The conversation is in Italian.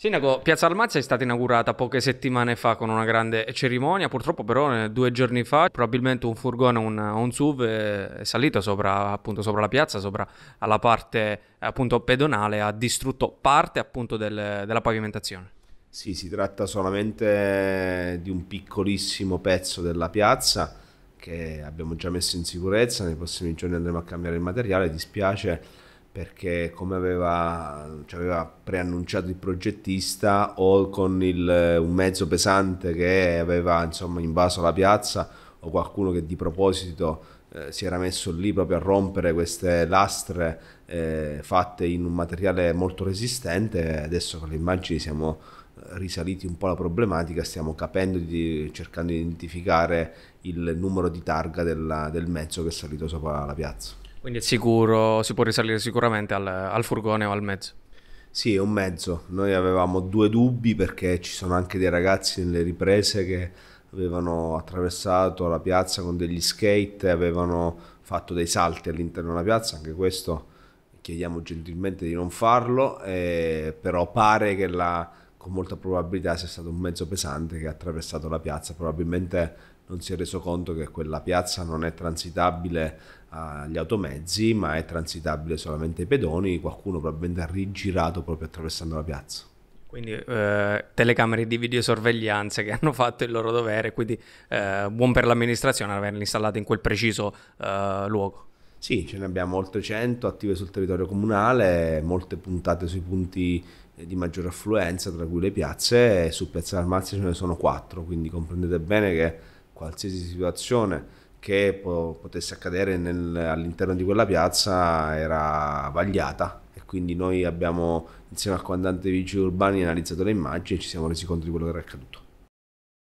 Sindaco, Piazza Almazza è stata inaugurata poche settimane fa con una grande cerimonia, purtroppo però eh, due giorni fa probabilmente un furgone, un, un SUV eh, è salito sopra, appunto, sopra la piazza, sopra alla parte appunto, pedonale, ha distrutto parte appunto, del, della pavimentazione. Sì, si tratta solamente di un piccolissimo pezzo della piazza che abbiamo già messo in sicurezza, nei prossimi giorni andremo a cambiare il materiale, dispiace perché come aveva, cioè aveva, preannunciato il progettista o con il, eh, un mezzo pesante che aveva insomma, invaso la piazza o qualcuno che di proposito eh, si era messo lì proprio a rompere queste lastre eh, fatte in un materiale molto resistente adesso con le immagini siamo eh, risaliti un po' la problematica stiamo capendo di, cercando di identificare il numero di targa della, del mezzo che è salito sopra la piazza quindi è sicuro, si può risalire sicuramente al, al furgone o al mezzo. Sì, è un mezzo. Noi avevamo due dubbi perché ci sono anche dei ragazzi nelle riprese che avevano attraversato la piazza con degli skate, avevano fatto dei salti all'interno della piazza, anche questo chiediamo gentilmente di non farlo, eh, però pare che la, con molta probabilità sia stato un mezzo pesante che ha attraversato la piazza, probabilmente non si è reso conto che quella piazza non è transitabile agli automezzi, ma è transitabile solamente ai pedoni, qualcuno probabilmente ha rigirato proprio attraversando la piazza. Quindi eh, telecamere di videosorveglianza che hanno fatto il loro dovere, quindi eh, buon per l'amministrazione averle installate in quel preciso eh, luogo. Sì, ce ne abbiamo oltre 100 attive sul territorio comunale, molte puntate sui punti eh, di maggiore affluenza, tra cui le piazze, e su Piazza del ce ne sono 4, quindi comprendete bene che qualsiasi situazione che po- potesse accadere nel, all'interno di quella piazza era vagliata e quindi noi abbiamo insieme al comandante dei vigili urbani analizzato le immagini e ci siamo resi conto di quello che era accaduto.